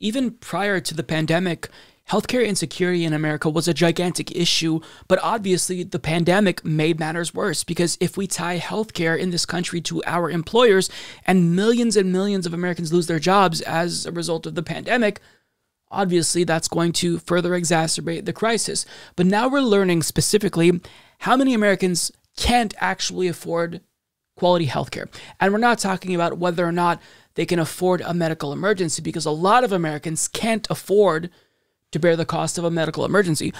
Even prior to the pandemic, healthcare insecurity in America was a gigantic issue, but obviously the pandemic made matters worse because if we tie healthcare in this country to our employers and millions and millions of Americans lose their jobs as a result of the pandemic, obviously that's going to further exacerbate the crisis. But now we're learning specifically how many Americans can't actually afford quality healthcare. And we're not talking about whether or not they can afford a medical emergency because a lot of Americans can't afford to bear the cost of a medical emergency.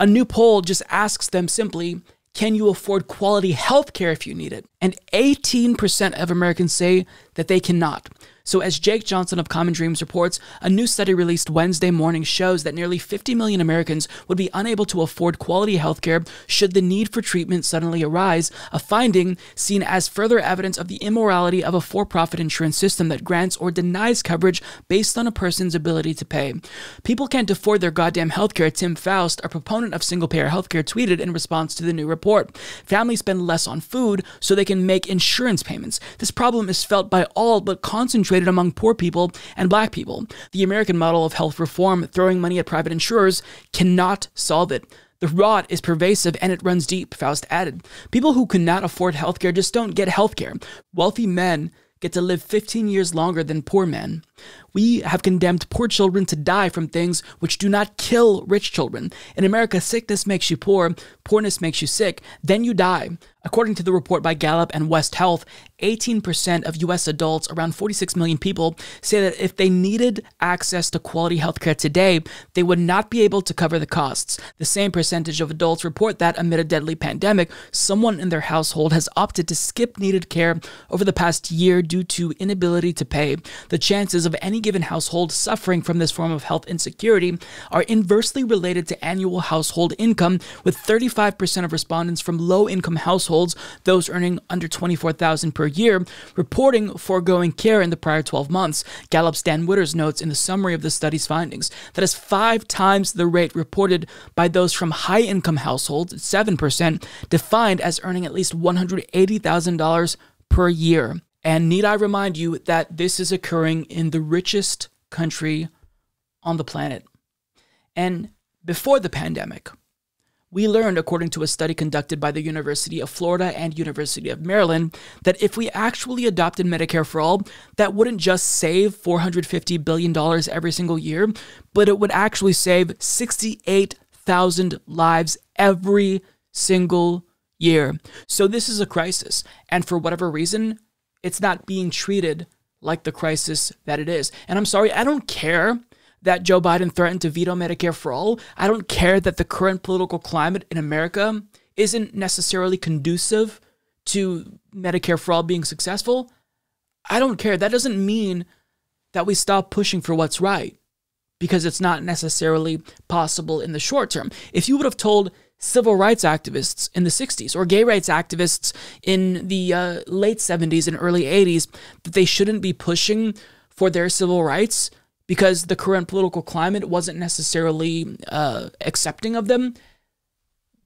A new poll just asks them simply, can you afford quality health care if you need it? And 18% of Americans say that they cannot. So, as Jake Johnson of Common Dreams reports, a new study released Wednesday morning shows that nearly 50 million Americans would be unable to afford quality health care should the need for treatment suddenly arise, a finding seen as further evidence of the immorality of a for profit insurance system that grants or denies coverage based on a person's ability to pay. People can't afford their goddamn healthcare, Tim Faust, a proponent of single payer healthcare, tweeted in response to the new report. Families spend less on food so they can make insurance payments. This problem is felt by all but concentrated among poor people and black people. The American model of health reform, throwing money at private insurers, cannot solve it. The rot is pervasive and it runs deep, Faust added. People who cannot afford healthcare just don't get healthcare. Wealthy men get to live 15 years longer than poor men. We have condemned poor children to die from things which do not kill rich children. In America, sickness makes you poor, poorness makes you sick, then you die. According to the report by Gallup and West Health, 18% of US adults, around 46 million people, say that if they needed access to quality healthcare today, they would not be able to cover the costs. The same percentage of adults report that amid a deadly pandemic, someone in their household has opted to skip needed care over the past year due to inability to pay. The chances of any any given household suffering from this form of health insecurity are inversely related to annual household income, with 35% of respondents from low income households, those earning under 24000 per year, reporting foregoing care in the prior 12 months. Gallup's Dan Witters notes in the summary of the study's findings that is five times the rate reported by those from high income households, 7%, defined as earning at least $180,000 per year. And need I remind you that this is occurring in the richest country on the planet? And before the pandemic, we learned, according to a study conducted by the University of Florida and University of Maryland, that if we actually adopted Medicare for All, that wouldn't just save $450 billion every single year, but it would actually save 68,000 lives every single year. So this is a crisis. And for whatever reason, it's not being treated like the crisis that it is. And I'm sorry, I don't care that Joe Biden threatened to veto Medicare for all. I don't care that the current political climate in America isn't necessarily conducive to Medicare for all being successful. I don't care. That doesn't mean that we stop pushing for what's right because it's not necessarily possible in the short term. If you would have told civil rights activists in the 60s or gay rights activists in the uh, late 70s and early 80s that they shouldn't be pushing for their civil rights because the current political climate wasn't necessarily uh, accepting of them,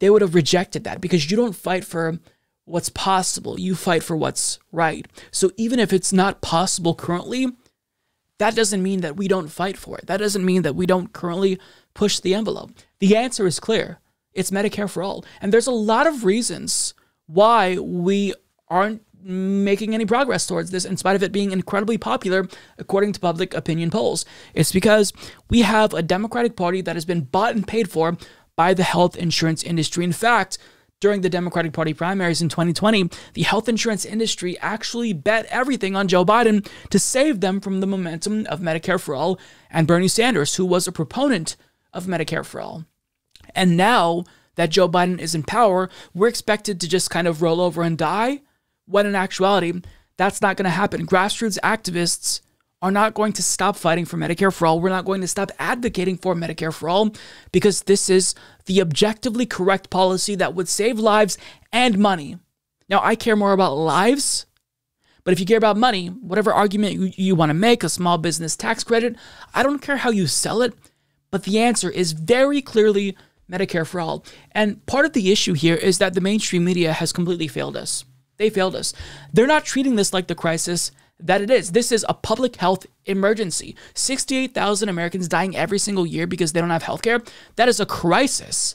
they would have rejected that because you don't fight for what's possible, you fight for what's right. So even if it's not possible currently, that doesn't mean that we don't fight for it. That doesn't mean that we don't currently push the envelope. The answer is clear it's Medicare for all. And there's a lot of reasons why we aren't making any progress towards this, in spite of it being incredibly popular, according to public opinion polls. It's because we have a Democratic Party that has been bought and paid for by the health insurance industry. In fact, during the Democratic Party primaries in 2020, the health insurance industry actually bet everything on Joe Biden to save them from the momentum of Medicare for All and Bernie Sanders, who was a proponent of Medicare for All. And now that Joe Biden is in power, we're expected to just kind of roll over and die, when in actuality, that's not going to happen. Grassroots activists are not going to stop fighting for Medicare for all. We're not going to stop advocating for Medicare for all because this is the objectively correct policy that would save lives and money. Now, I care more about lives, but if you care about money, whatever argument you, you want to make, a small business tax credit, I don't care how you sell it, but the answer is very clearly Medicare for All. And part of the issue here is that the mainstream media has completely failed us. They failed us. They're not treating this like the crisis that it is. This is a public health emergency. 68,000 Americans dying every single year because they don't have health care. That is a crisis.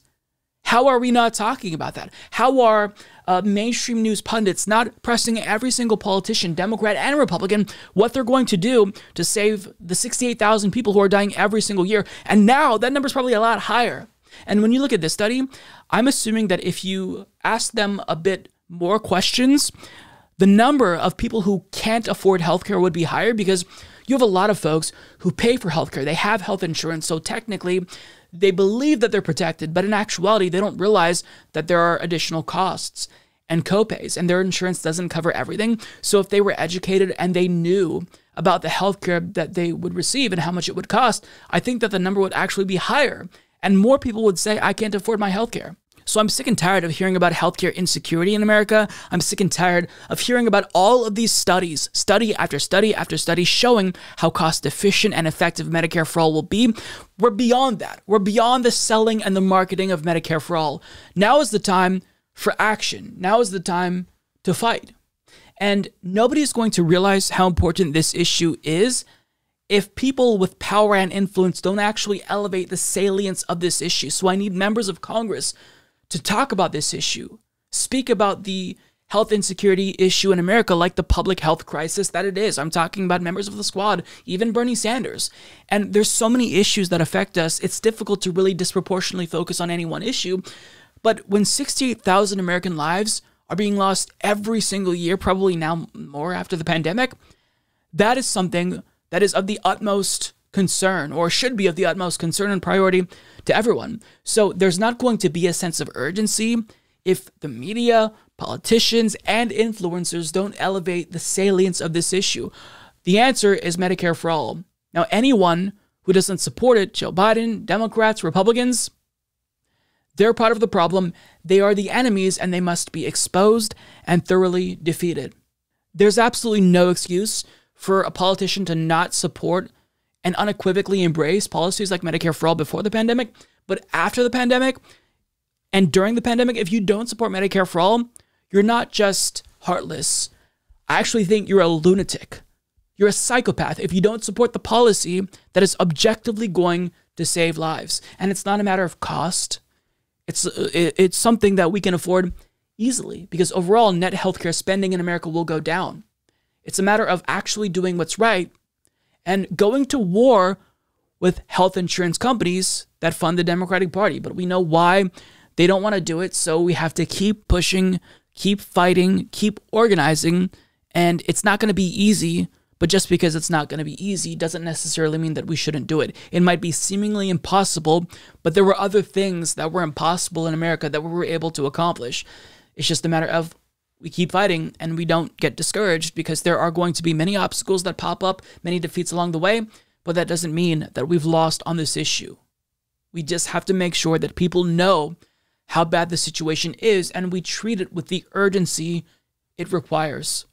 How are we not talking about that? How are uh, mainstream news pundits not pressing every single politician, Democrat and Republican, what they're going to do to save the 68,000 people who are dying every single year? And now that number is probably a lot higher and when you look at this study, I'm assuming that if you ask them a bit more questions, the number of people who can't afford healthcare would be higher because you have a lot of folks who pay for healthcare. They have health insurance, so technically they believe that they're protected, but in actuality, they don't realize that there are additional costs and copays, and their insurance doesn't cover everything. So if they were educated and they knew about the healthcare that they would receive and how much it would cost, I think that the number would actually be higher and more people would say, I can't afford my health care. So I'm sick and tired of hearing about healthcare insecurity in America. I'm sick and tired of hearing about all of these studies, study after study after study, showing how cost efficient and effective Medicare for all will be. We're beyond that. We're beyond the selling and the marketing of Medicare for all. Now is the time for action. Now is the time to fight. And nobody is going to realize how important this issue is if people with power and influence don't actually elevate the salience of this issue. So I need members of Congress to talk about this issue, speak about the health insecurity issue in America like the public health crisis that it is. I'm talking about members of the squad, even Bernie Sanders. And there's so many issues that affect us. It's difficult to really disproportionately focus on any one issue. But when 68,000 American lives are being lost every single year, probably now more after the pandemic, that is something that is of the utmost concern or should be of the utmost concern and priority to everyone. So there's not going to be a sense of urgency if the media, politicians, and influencers don't elevate the salience of this issue. The answer is Medicare for all. Now, anyone who doesn't support it, Joe Biden, Democrats, Republicans, they're part of the problem. They are the enemies and they must be exposed and thoroughly defeated. There's absolutely no excuse for a politician to not support and unequivocally embrace policies like Medicare for all before the pandemic, but after the pandemic and during the pandemic, if you don't support Medicare for all, you're not just heartless. I actually think you're a lunatic. You're a psychopath if you don't support the policy that is objectively going to save lives. And it's not a matter of cost. It's uh, it's something that we can afford easily because overall net healthcare spending in America will go down. It's a matter of actually doing what's right and going to war with health insurance companies that fund the Democratic Party. But we know why they don't want to do it. So we have to keep pushing, keep fighting, keep organizing. And it's not going to be easy. But just because it's not going to be easy doesn't necessarily mean that we shouldn't do it. It might be seemingly impossible, but there were other things that were impossible in America that we were able to accomplish. It's just a matter of we keep fighting and we don't get discouraged because there are going to be many obstacles that pop up, many defeats along the way, but that doesn't mean that we've lost on this issue. We just have to make sure that people know how bad the situation is and we treat it with the urgency it requires.